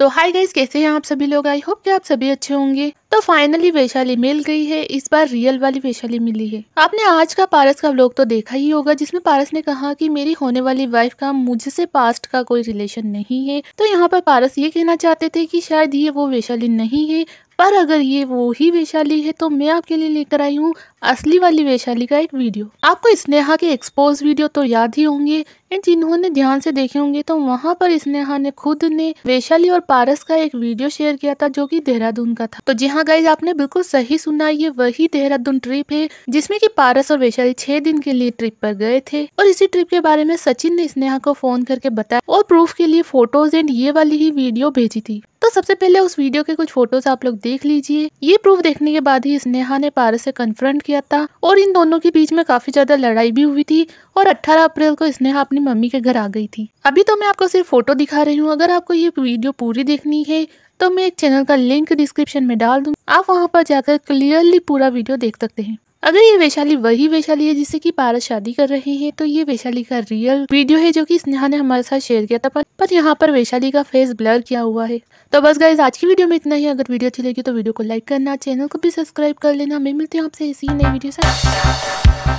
तो hi guys कैसे हैं आप सभी लोग आई होप कि आप सभी अच्छे होंगे तो फाइनली वैशाली मिल गई है इस बार रियल वाली वैशाली मिली है आपने आज का पारस का व्लॉग तो देखा ही होगा जिसमें पारस ने कहा कि मेरी होने वाली वाइफ का मुझसे पास्ट का कोई रिलेशन नहीं है तो यहाँ पर पारस ये कहना चाहते थे कि शायद ये वो वैशाली नहीं है पर अगर ये वो ही वैशाली है तो मैं आपके लिए लेकर आई हूँ असली वाली वैशाली का एक वीडियो आपको स्नेहा के एक्सपोज वीडियो तो याद ही होंगे जिन्होंने ध्यान से देखे होंगे तो वहाँ पर स्नेहा ने खुद ने वैशाली और पारस का एक वीडियो शेयर किया था जो कि देहरादून का था तो जी हाँ गाइज आपने बिल्कुल सही सुना ये वही देहरादून ट्रिप है जिसमे की पारस और वैशाली छह दिन के लिए ट्रिप पर गए थे और इसी ट्रिप के बारे में सचिन ने स्नेहा को फोन करके बताया और प्रूफ के लिए फोटोज एंड ये वाली ही वीडियो भेजी थी सबसे पहले उस वीडियो के कुछ फोटोज आप लोग देख लीजिए ये प्रूफ देखने के बाद ही स्नेहा ने पारस से कन्फ्रंट किया था और इन दोनों के बीच में काफी ज्यादा लड़ाई भी हुई थी और 18 अप्रैल को स्नेहा अपनी मम्मी के घर आ गई थी अभी तो मैं आपको सिर्फ फोटो दिखा रही हूँ अगर आपको ये वीडियो पूरी देखनी है तो मैं एक चैनल का लिंक डिस्क्रिप्शन में डाल दूंगी आप वहाँ पर जाकर क्लियरली पूरा वीडियो देख सकते हैं अगर ये वैशाली वही वैशाली है जिससे कि पारस शादी कर रहे हैं तो ये वैशाली का रियल वीडियो है जो कि स्नेहा ने हमारे साथ शेयर किया था पर, पर यहाँ पर वैशाली का फेस ब्लर किया हुआ है तो बस गाइज आज की वीडियो में इतना ही अगर वीडियो अच्छी लगी तो वीडियो को लाइक करना चैनल को भी सब्सक्राइब कर लेना हमें मिलते हैं आपसे इसी नई वीडियो से